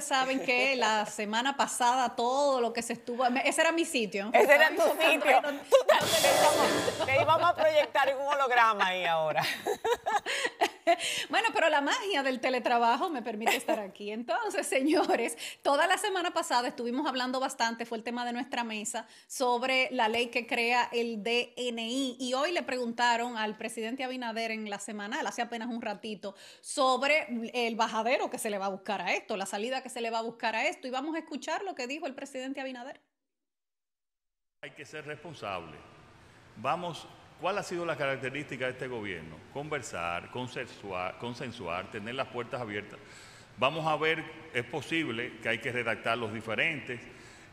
saben que la semana pasada todo lo que se estuvo. Ese era mi sitio. Ese era tu sitio. íbamos, a proyectar un holograma ahí ahora. bueno, pero la magia del teletrabajo me permite estar aquí. Entonces, señores, toda la semana pasada estuvimos hablando bastante, fue el tema de nuestra mesa, sobre la ley que crea el DNI. Y hoy le preguntaron al presidente Abinader en la semanal, hace apenas un ratito, sobre el bajadero que se le va a buscar a esto, la salida que se le va a buscar a esto. Y vamos a escuchar lo que dijo el presidente Abinader. Hay que ser responsable. Vamos ¿Cuál ha sido la característica de este gobierno? Conversar, consensuar, tener las puertas abiertas. Vamos a ver, es posible que hay que redactar los diferentes.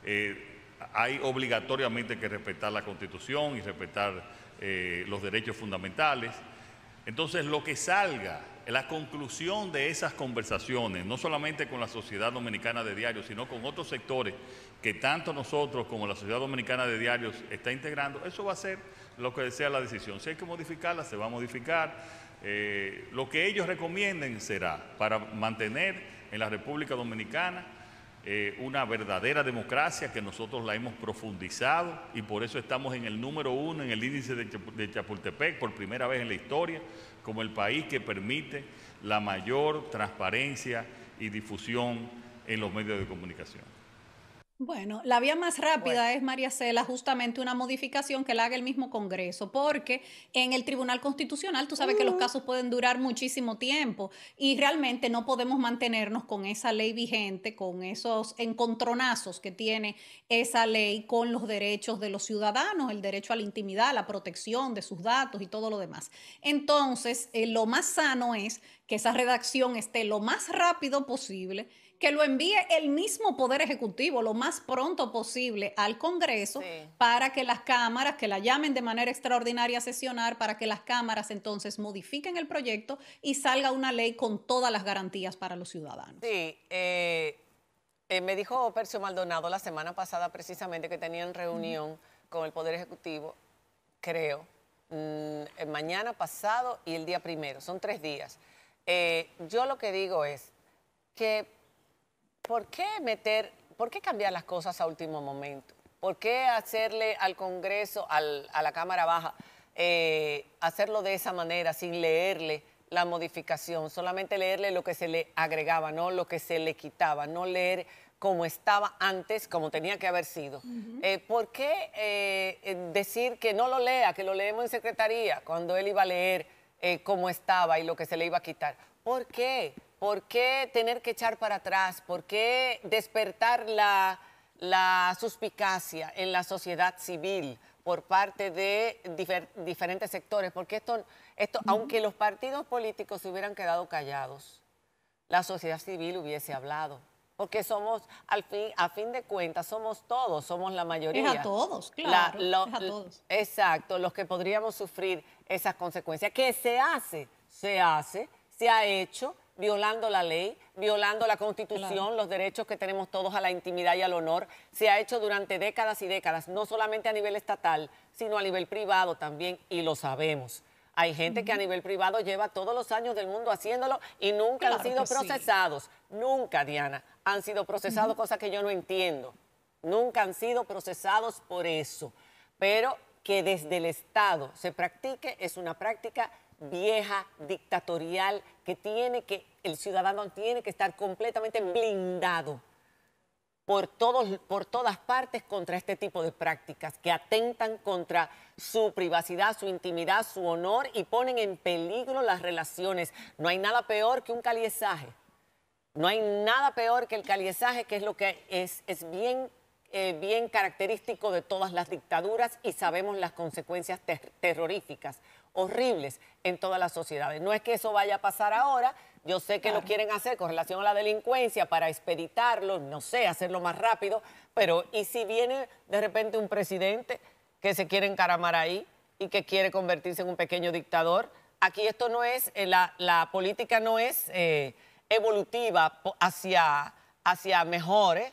Eh, hay obligatoriamente que respetar la constitución y respetar eh, los derechos fundamentales. Entonces, lo que salga la conclusión de esas conversaciones, no solamente con la Sociedad Dominicana de Diarios, sino con otros sectores que tanto nosotros como la Sociedad Dominicana de Diarios está integrando, eso va a ser lo que sea la decisión. Si hay que modificarla, se va a modificar. Eh, lo que ellos recomienden será para mantener en la República Dominicana eh, una verdadera democracia que nosotros la hemos profundizado y por eso estamos en el número uno en el índice de Chapultepec por primera vez en la historia como el país que permite la mayor transparencia y difusión en los medios de comunicación. Bueno, la vía más rápida es, María Cela, justamente una modificación que la haga el mismo Congreso, porque en el Tribunal Constitucional tú sabes que los ah. casos pueden durar muchísimo tiempo y realmente no podemos mantenernos con esa ley vigente, con esos encontronazos que tiene esa ley con los derechos de los ciudadanos, el derecho a la intimidad, la protección de sus datos y todo lo demás. Entonces, eh, lo más sano es que esa redacción esté lo más rápido posible que lo envíe el mismo Poder Ejecutivo lo más pronto posible al Congreso para que las cámaras, que la llamen de manera extraordinaria a sesionar, para que las cámaras entonces modifiquen el proyecto y salga una ley con todas las garantías para los ciudadanos. Sí, eh, eh, me dijo Percio Maldonado la semana pasada precisamente que tenían reunión con el Poder Ejecutivo, creo, mm, eh, mañana pasado y el día primero, son tres días. yo lo que digo es que ¿por qué meter, por qué cambiar las cosas a último momento? ¿Por qué hacerle al Congreso, a la Cámara Baja, eh, hacerlo de esa manera, sin leerle la modificación, solamente leerle lo que se le agregaba, no lo que se le quitaba, no leer como estaba antes, como tenía que haber sido. Eh, ¿Por qué eh, decir que no lo lea, que lo leemos en secretaría, cuando él iba a leer cómo estaba y lo que se le iba a quitar? ¿Por qué? ¿Por qué tener que echar para atrás? ¿Por qué despertar la, suspicacia en la sociedad civil por parte de diferentes sectores? Porque esto, esto aunque los partidos políticos se hubieran quedado callados, la sociedad civil hubiese hablado. Porque somos, al fin, a fin de cuentas, somos todos, somos la mayoría. Es a todos, claro. es a todos. Exacto, los que podríamos sufrir esas consecuencias. ¿Qué se hace? Se hace, se ha hecho, violando la ley, violando la constitución, los derechos que tenemos todos a la intimidad y al honor. Se ha hecho durante décadas y décadas, no solamente a nivel estatal, sino a nivel privado también, y lo sabemos. Hay gente que a nivel privado lleva todos los años del mundo haciéndolo y nunca han sido procesados. Nunca, Diana, han sido procesados, cosas cosa que yo no entiendo. Nunca han sido procesados por eso. Pero que desde el Estado se practique es una práctica vieja, dictatorial, que tiene que, el ciudadano tiene que estar completamente blindado por, todos, por todas partes contra este tipo de prácticas que atentan contra su privacidad, su intimidad, su honor y ponen en peligro las relaciones. No hay nada peor que un caliezaje. No hay nada peor que el caliezaje, que es lo que es, es bien eh, bien característico de todas las dictaduras y sabemos las consecuencias terroríficas, horribles en todas las sociedades. No es que eso vaya a pasar ahora, yo sé que lo quieren hacer con relación a la delincuencia para expeditarlo, no sé, hacerlo más rápido, pero ¿y si viene de repente un presidente que se quiere encaramar ahí y que quiere convertirse en un pequeño dictador? Aquí esto no es, eh, la, política no es eh, evolutiva hacia, hacia mejores,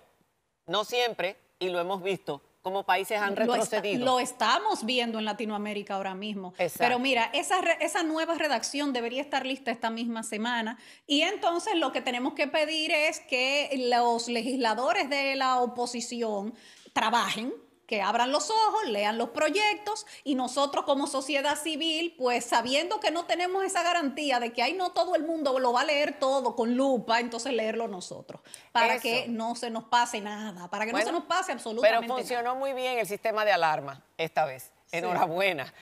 no siempre, y lo hemos visto como países han retrocedido. Lo, estamos viendo en Latinoamérica ahora mismo. Pero mira, esa, esa nueva redacción debería estar lista esta misma semana. Y entonces lo que tenemos que pedir es que los legisladores de la oposición trabajen que abran los ojos, lean los proyectos y nosotros como sociedad civil, pues sabiendo que no tenemos esa garantía de que ahí no todo el mundo lo va a leer todo con lupa, entonces leerlo nosotros, para que no se nos pase nada, para que no se nos pase absolutamente nada. Pero funcionó muy bien el sistema de alarma esta vez. Enhorabuena.